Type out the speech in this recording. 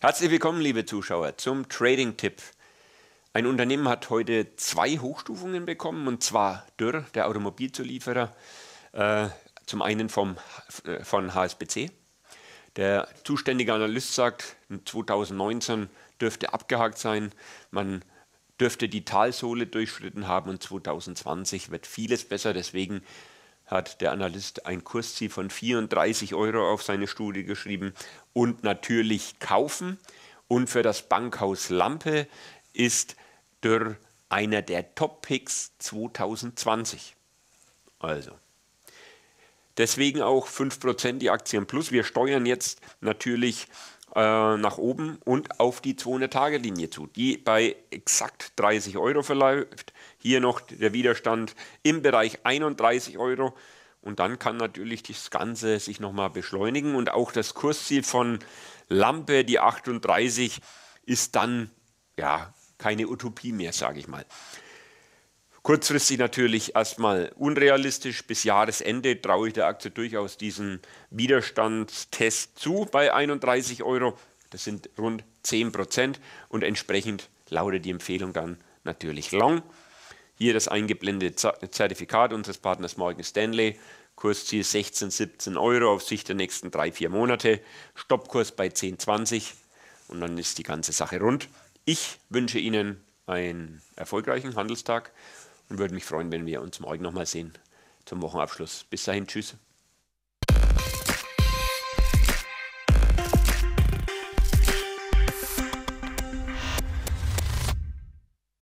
Herzlich willkommen, liebe Zuschauer, zum Trading-Tipp. Ein Unternehmen hat heute zwei Hochstufungen bekommen, und zwar Dürr, der Automobilzulieferer, äh, zum einen vom, äh, von HSBC. Der zuständige Analyst sagt, 2019 dürfte abgehakt sein, man dürfte die Talsohle durchschritten haben und 2020 wird vieles besser, deswegen hat der Analyst ein Kursziel von 34 Euro auf seine Studie geschrieben und natürlich kaufen. Und für das Bankhaus Lampe ist Dürr einer der Top-Picks 2020. Also. Deswegen auch 5% die Aktien plus. Wir steuern jetzt natürlich äh, nach oben und auf die 200-Tage-Linie zu, die bei exakt 30 Euro verläuft. Hier noch der Widerstand im Bereich 31 Euro. Und dann kann natürlich das Ganze sich nochmal beschleunigen. Und auch das Kursziel von Lampe, die 38, ist dann ja keine Utopie mehr, sage ich mal. Kurzfristig natürlich erstmal unrealistisch. Bis Jahresende traue ich der Aktie durchaus diesen Widerstandstest zu bei 31 Euro. Das sind rund 10 Prozent und entsprechend lautet die Empfehlung dann natürlich Long. Hier das eingeblendete Zertifikat unseres Partners Morgan Stanley. Kursziel 16, 17 Euro auf Sicht der nächsten drei, vier Monate. Stoppkurs bei 10, 20 und dann ist die ganze Sache rund. Ich wünsche Ihnen einen erfolgreichen Handelstag und würde mich freuen, wenn wir uns morgen nochmal sehen zum Wochenabschluss. Bis dahin, tschüss.